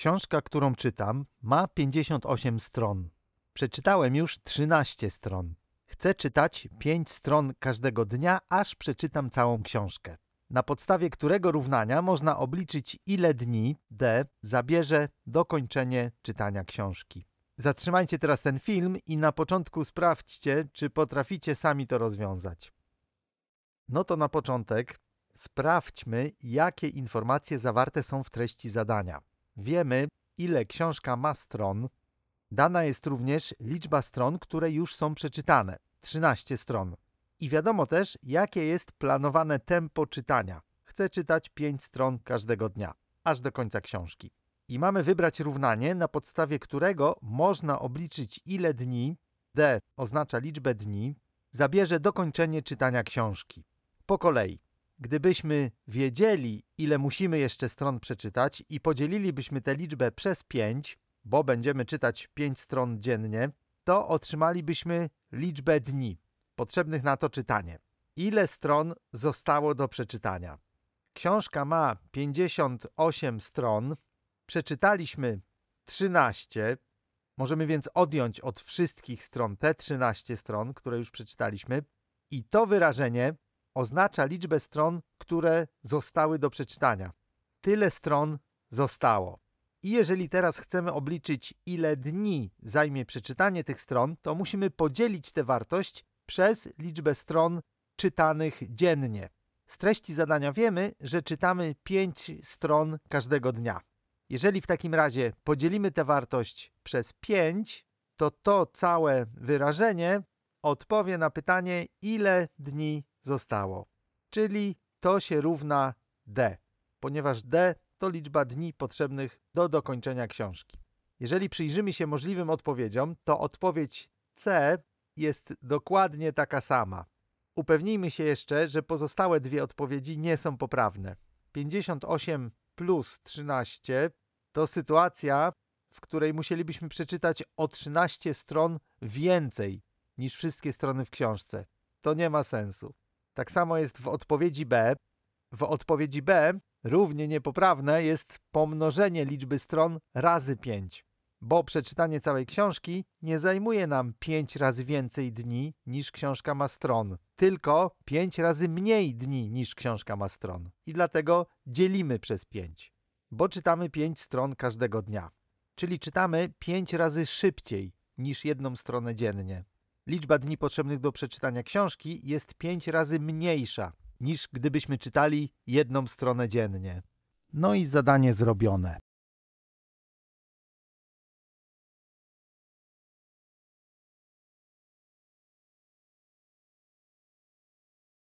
Książka, którą czytam, ma 58 stron. Przeczytałem już 13 stron. Chcę czytać 5 stron każdego dnia, aż przeczytam całą książkę. Na podstawie którego równania można obliczyć, ile dni D zabierze dokończenie czytania książki. Zatrzymajcie teraz ten film i na początku sprawdźcie, czy potraficie sami to rozwiązać. No to na początek sprawdźmy, jakie informacje zawarte są w treści zadania. Wiemy, ile książka ma stron. Dana jest również liczba stron, które już są przeczytane 13 stron. I wiadomo też, jakie jest planowane tempo czytania. Chcę czytać 5 stron każdego dnia, aż do końca książki. I mamy wybrać równanie, na podstawie którego można obliczyć, ile dni D oznacza liczbę dni zabierze dokończenie czytania książki. Po kolei. Gdybyśmy wiedzieli, ile musimy jeszcze stron przeczytać i podzielilibyśmy tę liczbę przez 5, bo będziemy czytać 5 stron dziennie, to otrzymalibyśmy liczbę dni potrzebnych na to czytanie. Ile stron zostało do przeczytania? Książka ma 58 stron, przeczytaliśmy 13, możemy więc odjąć od wszystkich stron te 13 stron, które już przeczytaliśmy, i to wyrażenie oznacza liczbę stron, które zostały do przeczytania. Tyle stron zostało. I jeżeli teraz chcemy obliczyć, ile dni zajmie przeczytanie tych stron, to musimy podzielić tę wartość przez liczbę stron czytanych dziennie. Z treści zadania wiemy, że czytamy 5 stron każdego dnia. Jeżeli w takim razie podzielimy tę wartość przez 5, to to całe wyrażenie odpowie na pytanie, ile dni zostało. Czyli to się równa D, ponieważ D to liczba dni potrzebnych do dokończenia książki. Jeżeli przyjrzymy się możliwym odpowiedziom, to odpowiedź C jest dokładnie taka sama. Upewnijmy się jeszcze, że pozostałe dwie odpowiedzi nie są poprawne. 58 plus 13 to sytuacja, w której musielibyśmy przeczytać o 13 stron więcej niż wszystkie strony w książce. To nie ma sensu. Tak samo jest w odpowiedzi B. W odpowiedzi B równie niepoprawne jest pomnożenie liczby stron razy 5, bo przeczytanie całej książki nie zajmuje nam 5 razy więcej dni niż książka ma stron, tylko 5 razy mniej dni niż książka ma stron. I dlatego dzielimy przez 5, bo czytamy 5 stron każdego dnia. Czyli czytamy 5 razy szybciej niż jedną stronę dziennie liczba dni potrzebnych do przeczytania książki jest pięć razy mniejsza niż gdybyśmy czytali jedną stronę dziennie. No i zadanie zrobione.